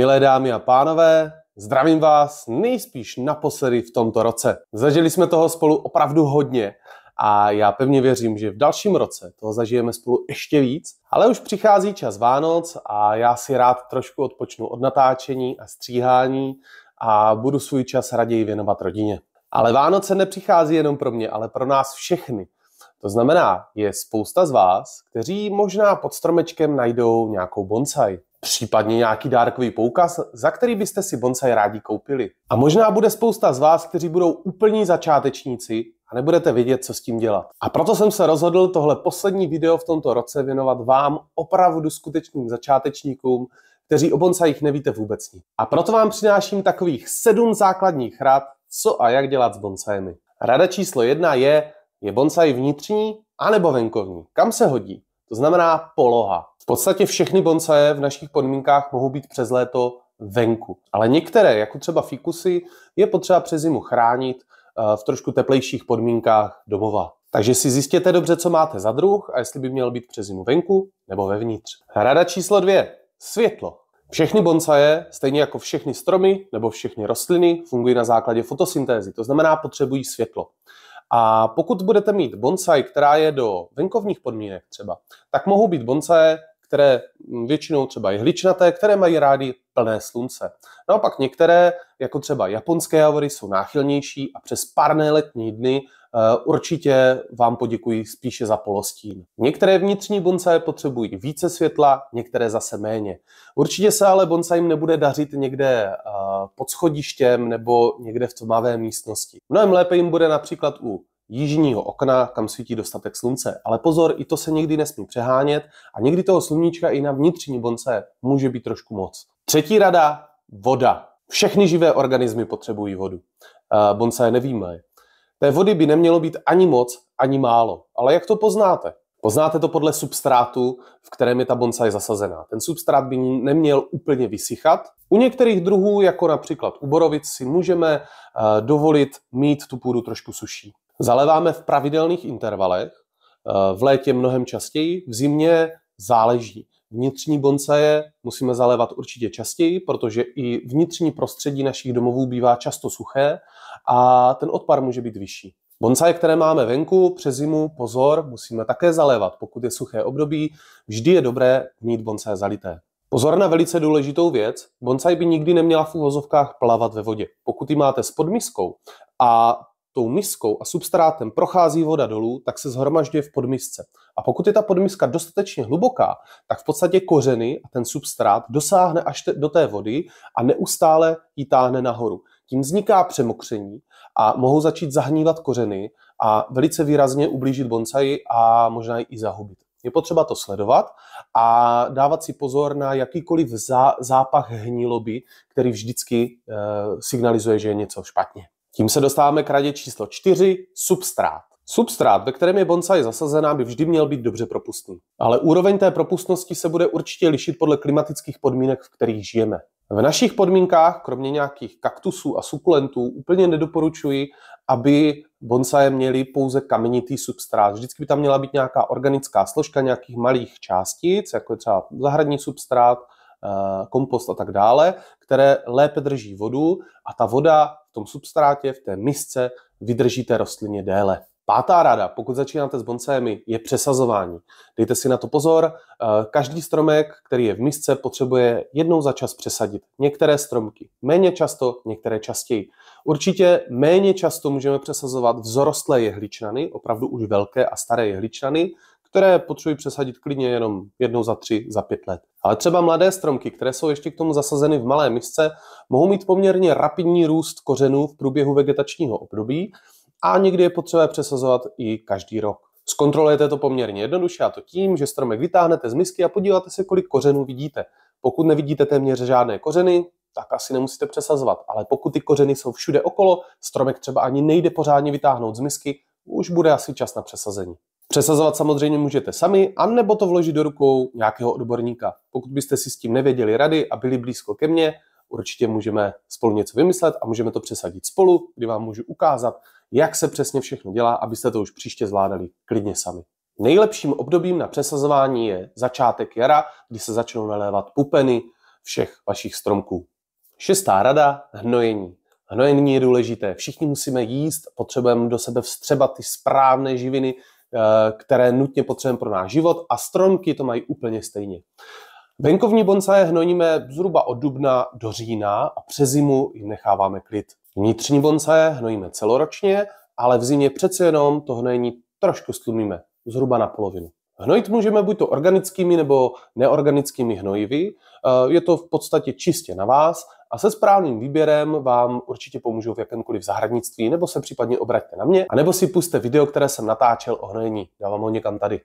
Milé dámy a pánové, zdravím vás nejspíš naposledy v tomto roce. Zažili jsme toho spolu opravdu hodně a já pevně věřím, že v dalším roce toho zažijeme spolu ještě víc, ale už přichází čas Vánoc a já si rád trošku odpočnu od natáčení a stříhání a budu svůj čas raději věnovat rodině. Ale Vánoce nepřichází jenom pro mě, ale pro nás všechny. To znamená, je spousta z vás, kteří možná pod stromečkem najdou nějakou bonsai případně nějaký dárkový poukaz, za který byste si bonsai rádi koupili. A možná bude spousta z vás, kteří budou úplní začátečníci a nebudete vědět, co s tím dělat. A proto jsem se rozhodl tohle poslední video v tomto roce věnovat vám, opravdu skutečným začátečníkům, kteří o bonsaích nevíte vůbec nic. A proto vám přináším takových sedm základních rad, co a jak dělat s bonsajemi. Rada číslo jedna je, je bonsai vnitřní anebo venkovní? Kam se hodí? To znamená poloha podstatě všechny bonsaje v našich podmínkách mohou být přes léto venku. Ale některé, jako třeba fikusy, je potřeba přes zimu chránit eh, v trošku teplejších podmínkách domova. Takže si zjistěte dobře, co máte za druh a jestli by měl být přes zimu venku nebo vevnitř. Rada číslo dvě. Světlo. Všechny bonsaje, stejně jako všechny stromy nebo všechny rostliny, fungují na základě fotosyntézy, to znamená potřebují světlo. A pokud budete mít bonsai, která je do venkovních podmínek třeba, tak mohou být bonsaje které mm, většinou třeba i hličnaté, které mají rádi plné slunce. Naopak některé, jako třeba japonské javory, jsou náchylnější a přes párné letní dny eh, určitě vám poděkuji spíše za polostín. Některé vnitřní bonsai potřebují více světla, některé zase méně. Určitě se ale bonsaim nebude dařit někde eh, pod schodištěm nebo někde v tmavé místnosti. Mnohem lépe jim bude například u jižního okna, kam svítí dostatek slunce. Ale pozor, i to se někdy nesmí přehánět a někdy toho sluníčka i na vnitřní bonce může být trošku moc. Třetí rada, voda. Všechny živé organismy potřebují vodu. Bonce je nevíme. Té vody by nemělo být ani moc, ani málo. Ale jak to poznáte? Poznáte to podle substrátu, v kterém je ta je zasazená. Ten substrát by neměl úplně vysychat. U některých druhů, jako například u borovic, si můžeme eh, dovolit mít tu půdu trošku suší. Zaleváme v pravidelných intervalech, eh, v létě mnohem častěji, v zimě záleží. Vnitřní bonsaje musíme zalévat určitě častěji, protože i vnitřní prostředí našich domovů bývá často suché a ten odpar může být vyšší. Bonsaje, které máme venku přes zimu, pozor, musíme také zalévat. Pokud je suché období, vždy je dobré mít bonsaje zalité. Pozor na velice důležitou věc. bonsaj by nikdy neměla v úvozovkách plavat ve vodě. Pokud ji máte s podmiskou a tou miskou a substrátem prochází voda dolů, tak se zhromažďuje v podmisce. A pokud je ta podmiska dostatečně hluboká, tak v podstatě kořeny a ten substrát dosáhne až te, do té vody a neustále ji táhne nahoru. Tím vzniká přemokření a mohou začít zahnívat kořeny a velice výrazně ublížit bonsai a možná i zahubit. Je potřeba to sledovat a dávat si pozor na jakýkoliv zá, zápach hniloby, který vždycky e, signalizuje, že je něco špatně. Tím se dostáváme k radě číslo 4, substrát. Substrát, ve kterém je bonsai zasazená, by vždy měl být dobře propustný. Ale úroveň té propustnosti se bude určitě lišit podle klimatických podmínek, v kterých žijeme. V našich podmínkách, kromě nějakých kaktusů a sukulentů, úplně nedoporučuji, aby bonsaje měly pouze kamenitý substrát. Vždycky by tam měla být nějaká organická složka nějakých malých částic, jako je třeba zahradní substrát, Eh, kompost a tak dále, které lépe drží vodu a ta voda v tom substrátě, v té misce vydrží té rostlině déle. Pátá rada, pokud začínáte s boncémi, je přesazování. Dejte si na to pozor. Eh, každý stromek, který je v misce, potřebuje jednou za čas přesadit. Některé stromky méně často, některé častěji. Určitě méně často můžeme přesazovat vzorostlé jehličnany, opravdu už velké a staré jehličnany, které potřebují přesadit klidně jenom jednou za tři, za pět let. Ale třeba mladé stromky, které jsou ještě k tomu zasazeny v malé misce, mohou mít poměrně rapidní růst kořenů v průběhu vegetačního období a někdy je potřeba přesazovat i každý rok. Zkontrolujete to poměrně jednoduše a to tím, že stromek vytáhnete z misky a podíváte se, kolik kořenů vidíte. Pokud nevidíte téměř žádné kořeny, tak asi nemusíte přesazovat. Ale pokud ty kořeny jsou všude okolo, stromek třeba ani nejde pořádně vytáhnout z misky, už bude asi čas na přesazení. Přesazovat samozřejmě můžete sami, anebo to vložit do rukou nějakého odborníka. Pokud byste si s tím nevěděli rady a byli blízko ke mně, určitě můžeme spolu něco vymyslet a můžeme to přesadit spolu, kdy vám můžu ukázat, jak se přesně všechno dělá, abyste to už příště zvládali klidně sami. Nejlepším obdobím na přesazování je začátek jara, kdy se začnou nalévat pupeny všech vašich stromků. Šestá rada, hnojení. Hnojení je důležité. Všichni musíme jíst, potřebujeme do sebe vstřebat ty správné živiny, Eh, které nutně potřebujeme pro náš život a stromky to mají úplně stejně. Venkovní bonsaje hnojíme zhruba od dubna do října a přes zimu jim necháváme klid. Vnitřní bonsaje hnojíme celoročně, ale v zimě přece jenom to hnojení trošku stlumíme, zhruba na polovinu. Hnojit můžeme buď to organickými nebo neorganickými hnojivy. Eh, je to v podstatě čistě na vás a se správným výběrem vám určitě pomůžou v jakémkoliv zahradnictví, nebo se případně obraťte na mě, nebo si puste video, které jsem natáčel o hnojení. vám ho někam tady.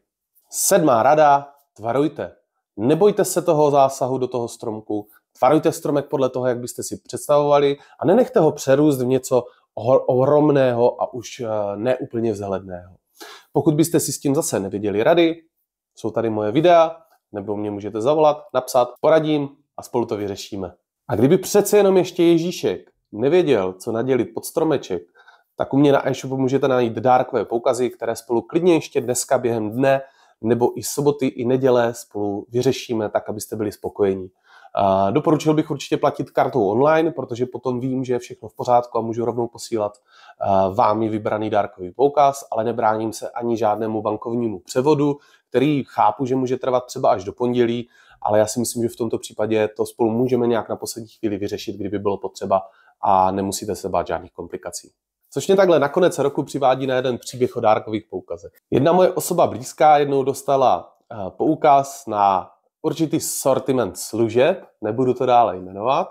Sedmá rada, tvarujte. Nebojte se toho zásahu do toho stromku, tvarujte stromek podle toho, jak byste si představovali a nenechte ho přerůst v něco ohromného a už eh, neúplně vzhledného. Pokud byste si s tím zase nevěděli rady, jsou tady moje videa, nebo mě můžete zavolat, napsat, poradím a spolu to vyřešíme. A kdyby přece jenom ještě Ježíšek nevěděl, co nadělit pod stromeček, tak u mě na e-shopu můžete najít dárkové poukazy, které spolu klidně ještě dneska během dne nebo i soboty, i neděle spolu vyřešíme tak, abyste byli spokojení. A doporučil bych určitě platit kartou online, protože potom vím, že je všechno v pořádku a můžu rovnou posílat i vybraný dárkový poukaz, ale nebráním se ani žádnému bankovnímu převodu, který chápu, že může trvat třeba až do pondělí, ale já si myslím, že v tomto případě to spolu můžeme nějak na poslední chvíli vyřešit, kdyby bylo potřeba a nemusíte se bát žádných komplikací. Což mě takhle na roku přivádí na jeden příběh o dárkových poukazech. Jedna moje osoba blízká jednou dostala eh, poukaz na určitý sortiment služeb, nebudu to dále jmenovat,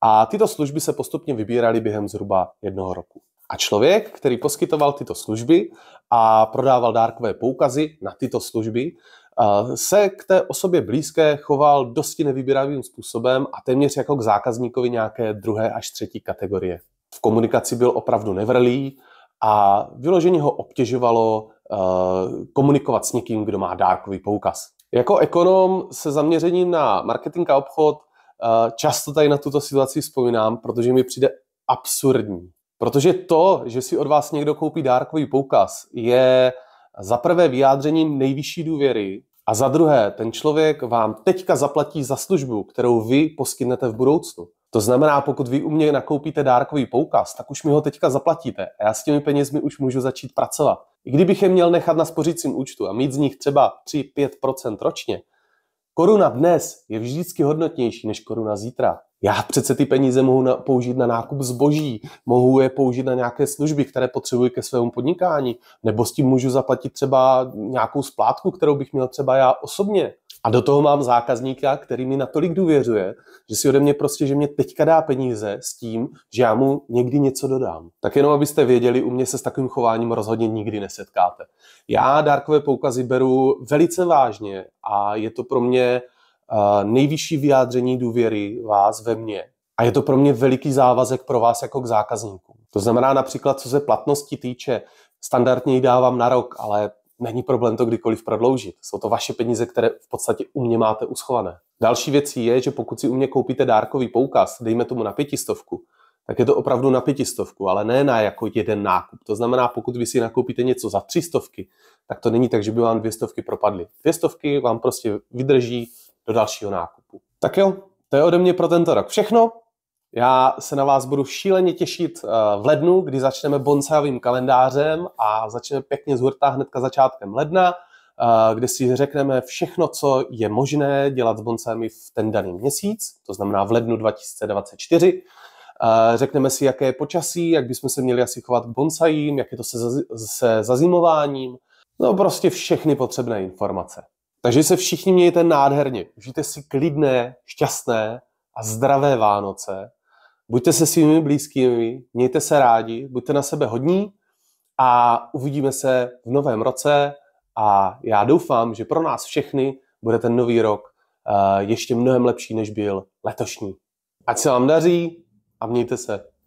a tyto služby se postupně vybíraly během zhruba jednoho roku. A člověk, který poskytoval tyto služby a prodával dárkové poukazy na tyto služby, eh, se k té osobě blízké choval dosti nevybíravým způsobem a téměř jako k zákazníkovi nějaké druhé až třetí kategorie. V komunikaci byl opravdu nevrlý a vyloženě ho obtěžovalo eh, komunikovat s někým, kdo má dárkový poukaz. Jako ekonom se zaměřením na marketing a obchod eh, často tady na tuto situaci vzpomínám, protože mi přijde absurdní, Protože to, že si od vás někdo koupí dárkový poukaz, je za prvé vyjádřením nejvyšší důvěry a za druhé, ten člověk vám teďka zaplatí za službu, kterou vy poskytnete v budoucnu. To znamená, pokud vy u mě nakoupíte dárkový poukaz, tak už mi ho teďka zaplatíte a já s těmi penězmi už můžu začít pracovat. I kdybych je měl nechat na spořícím účtu a mít z nich třeba 3-5% ročně, koruna dnes je vždycky hodnotnější než koruna zítra. Já přece ty peníze mohu na, použít na nákup zboží, mohu je použít na nějaké služby, které potřebuji ke svému podnikání, nebo s tím můžu zaplatit třeba nějakou splátku, kterou bych měl třeba já osobně. A do toho mám zákazníka, který mi natolik důvěřuje, že si ode mě prostě, že mě teďka dá peníze s tím, že já mu někdy něco dodám. Tak jenom abyste věděli, u mě se s takovým chováním rozhodně nikdy nesetkáte. Já dárkové poukazy beru velice vážně a je to pro mě nejvyšší vyjádření důvěry vás ve mně. A je to pro mě veliký závazek pro vás jako k zákazníku. To znamená například, co se platnosti týče, standardně ji dávám na rok, ale není problém to kdykoliv prodloužit. Jsou to vaše peníze, které v podstatě u mě máte uschované. Další věcí je, že pokud si u mě koupíte dárkový poukaz, dejme tomu na pětistovku, tak je to opravdu na pětistovku, ale ne na jako jeden nákup. To znamená, pokud vy si nakoupíte něco za tři stovky, tak to není tak, že by vám dvě stovky propadly. Dvě stovky vám prostě vydrží do dalšího nákupu. Tak jo, to je ode mě pro tento rok všechno. Já se na vás budu šíleně těšit eh, v lednu, kdy začneme bonsajovým kalendářem a začneme pěkně z hurta hnedka začátkem ledna, eh, kde si řekneme všechno, co je možné dělat s bonsajmi v ten daný měsíc, to znamená v lednu 2024. Eh, řekneme si, jaké je počasí, jak bychom se měli asi chovat k bonsajím, jak je to se, se zazimováním, no prostě všechny potřebné informace. Takže se všichni mějte nádherně. Užijte si klidné, šťastné a zdravé Vánoce. Buďte se svými blízkými, mějte se rádi, buďte na sebe hodní a uvidíme se v novém roce a já doufám, že pro nás všechny bude ten nový rok eh, ještě mnohem lepší, než byl letošní. Ať se vám daří a mějte se.